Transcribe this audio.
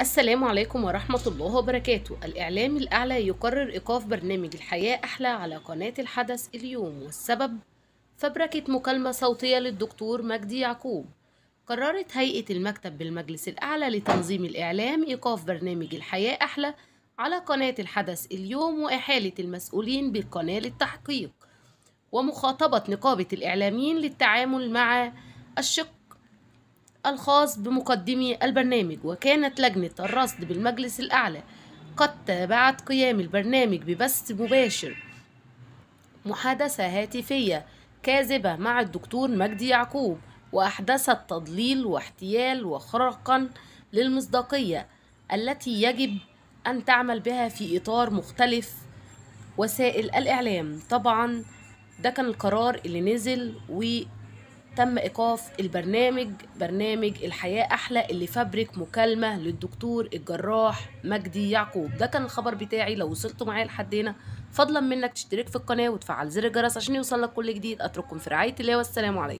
السلام عليكم ورحمة الله وبركاته الإعلام الأعلى يقرر إيقاف برنامج الحياة أحلى على قناة الحدث اليوم والسبب فبركة مكالمة صوتية للدكتور مجدي يعقوب قررت هيئة المكتب بالمجلس الأعلى لتنظيم الإعلام إيقاف برنامج الحياة أحلى على قناة الحدث اليوم وإحالة المسؤولين بالقناة للتحقيق ومخاطبة نقابة الإعلاميين للتعامل مع الشق الخاص بمقدمي البرنامج وكانت لجنة الرصد بالمجلس الأعلى قد تابعت قيام البرنامج ببث مباشر محادثة هاتفية كاذبة مع الدكتور مجدي يعقوب وأحدثت تضليل واحتيال وخرقا للمصداقية التي يجب أن تعمل بها في إطار مختلف وسائل الإعلام طبعا ده كان القرار اللي نزل و تم إيقاف البرنامج برنامج الحياة أحلى اللي فبرك مكالمة للدكتور الجراح مجدي يعقوب ده كان الخبر بتاعي لو وصلتوا معايا لحد هنا فضلا منك تشترك في القناة وتفعل زر الجرس عشان يوصلك كل جديد أترككم في رعاية الله والسلام عليكم